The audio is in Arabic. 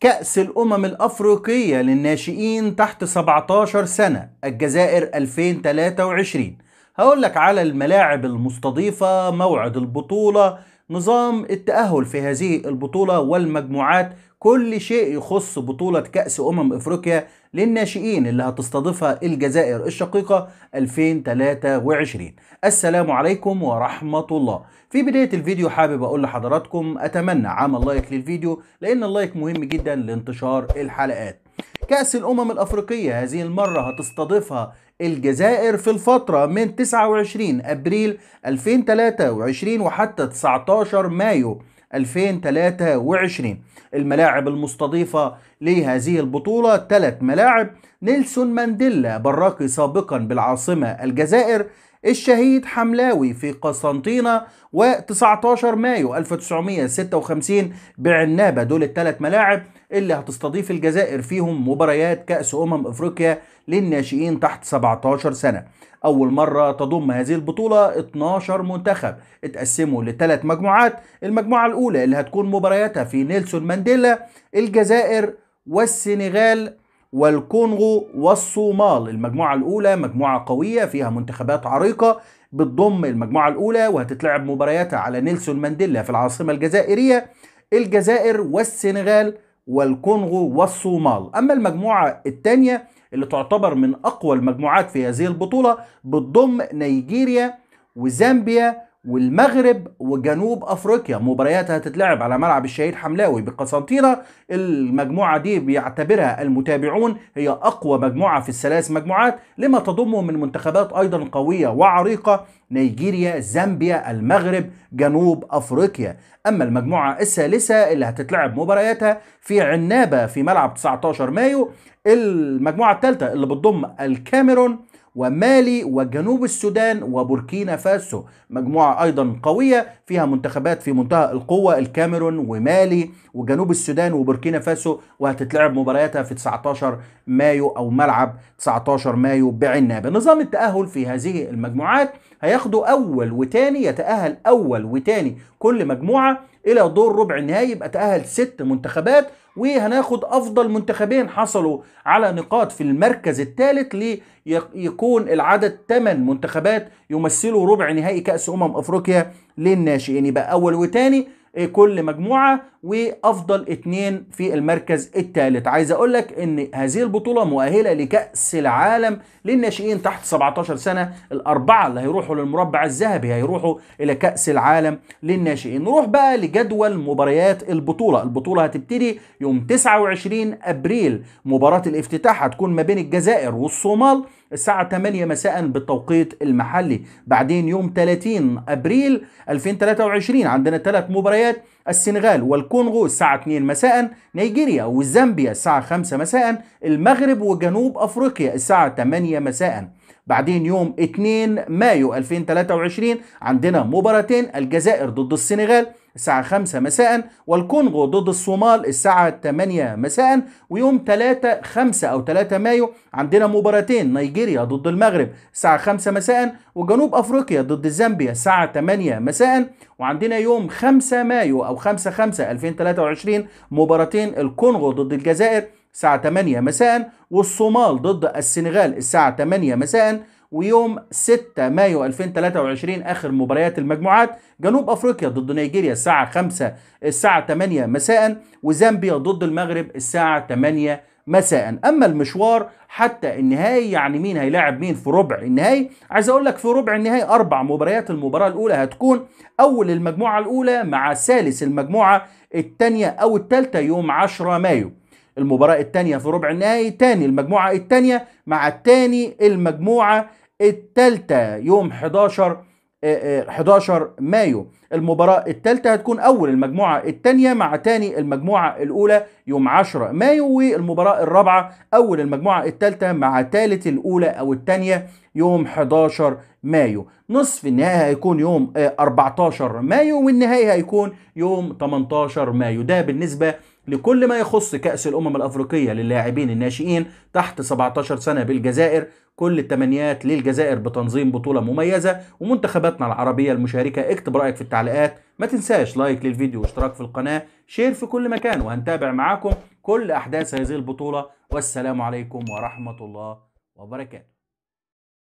كأس الأمم الأفريقية للناشئين تحت 17 سنة الجزائر 2023 هقول لك على الملاعب المستضيفة موعد البطولة نظام التأهل في هذه البطولة والمجموعات كل شيء يخص بطولة كأس أمم إفريقيا للناشئين اللي هتستضيفها الجزائر الشقيقة 2023 السلام عليكم ورحمة الله في بداية الفيديو حابب أقول لحضراتكم أتمنى عمل لايك للفيديو لأن اللايك مهم جدا لانتشار الحلقات كأس الأمم الأفريقية هذه المرة هتستضيفها الجزائر في الفترة من 29 أبريل 2023 وحتى 19 مايو 2023 الملاعب المستضيفة لهذه البطولة ثلاث ملاعب نيلسون مانديلا براقي سابقا بالعاصمة الجزائر الشهيد حملاوي في قسنطينة و19 مايو 1956 بعنابة دول الثلاث ملاعب اللي هتستضيف الجزائر فيهم مباريات كأس أمم إفريقيا للناشئين تحت 17 سنة أول مرة تضم هذه البطولة 12 منتخب اتقسموا لثلاث مجموعات المجموعة الأولى اللي هتكون مبارياتها في نيلسون مانديلا الجزائر والسنغال والكونغو والصومال المجموعة الأولى مجموعة قوية فيها منتخبات عريقة بتضم المجموعة الأولى وهتتلعب مبارياتها على نيلسون مانديلا في العاصمة الجزائرية الجزائر والسنغال والكونغو والصومال أما المجموعة الثانية اللي تعتبر من أقوى المجموعات في هذه البطولة بتضم نيجيريا وزامبيا والمغرب وجنوب افريقيا مبارياتها هتتلعب على ملعب الشهيد حملاوي بقسنطينه المجموعه دي بيعتبرها المتابعون هي اقوى مجموعه في الثلاث مجموعات لما تضم من منتخبات ايضا قويه وعريقه نيجيريا زامبيا المغرب جنوب افريقيا اما المجموعه الثالثه اللي هتتلعب مبارياتها في عنابه في ملعب 19 مايو المجموعه الثالثه اللي بتضم الكاميرون ومالي وجنوب السودان وبوركينا فاسو مجموعة أيضا قوية فيها منتخبات في منتهى القوة الكاميرون ومالي وجنوب السودان وبوركينا فاسو وهتتلعب مبارياتها في 19 مايو أو ملعب 19 مايو بعنابة نظام التأهل في هذه المجموعات هياخدوا أول وتاني يتأهل أول وتاني كل مجموعة إلى دور ربع النهائي يبقى تأهل ست منتخبات وهناخد افضل منتخبين حصلوا على نقاط في المركز الثالث ليكون العدد 8 منتخبات يمثلوا ربع نهائي كاس امم افريقيا للناشئين يبقى اول وثاني إيه، كل مجموعة وأفضل اتنين في المركز الثالث عايز أقول لك أن هذه البطولة مؤهلة لكأس العالم للناشئين تحت 17 سنة الأربعة اللي هيروحوا للمربع الذهبي هيروحوا إلى كأس العالم للناشئين نروح بقى لجدول مباريات البطولة البطولة هتبتدي يوم 29 أبريل مباراة الافتتاح هتكون ما بين الجزائر والصومال الساعة 8 مساء بالتوقيت المحلي بعدين يوم 30 أبريل 2023 عندنا ثلاث مباريات السنغال والكونغو الساعة 2 مساء نيجيريا والزامبيا الساعة 5 مساء المغرب وجنوب أفريقيا الساعة 8 مساء بعدين يوم 2 مايو 2023 عندنا مباراتين الجزائر ضد السنغال الساعة 5 مساء والكونغو ضد الصومال الساعة 8 مساء ويوم 3 5 أو 3 مايو عندنا مباراتين نيجيريا ضد المغرب الساعة 5 مساء وجنوب أفريقيا ضد زامبيا الساعة 8 مساء وعندنا يوم 5 مايو أو 5 5 2023 مباراتين الكونغو ضد الجزائر الساعة 8 مساء والصومال ضد السنغال الساعة 8 مساء ويوم 6 مايو 2023 اخر مباريات المجموعات جنوب افريقيا ضد نيجيريا الساعه 5 الساعه 8 مساء وزامبيا ضد المغرب الساعه 8 مساء اما المشوار حتى النهائي يعني مين هيلاعب مين في ربع النهائي عايز اقول لك في ربع النهائي اربع مباريات المباراه الاولى هتكون اول المجموعه الاولى مع ثالث المجموعه الثانيه او الثالثه يوم 10 مايو المباراة الثانية في ربع النهائي تاني المجموعة الثانية مع التاني المجموعة الثالثة يوم 11 11 آه، آه، مايو المباراة الثالثة هتكون أول المجموعة الثانية مع تاني المجموعة الأولى يوم 10 مايو والمباراة الرابعة أول المجموعة الثالثة مع ثالث الأولى أو الثانية يوم 11 مايو نصف النهائي هيكون يوم 14 آه، مايو والنهائي هيكون يوم 18 مايو ده بالنسبة لكل ما يخص كأس الأمم الأفريقية للاعبين الناشئين تحت 17 سنة بالجزائر كل التمنيات للجزائر بتنظيم بطولة مميزة ومنتخباتنا العربية المشاركة اكتب رأيك في التعليقات ما تنساش لايك للفيديو واشتراك في القناة شير في كل مكان وهنتابع معاكم كل أحداث هذه البطولة والسلام عليكم ورحمة الله وبركاته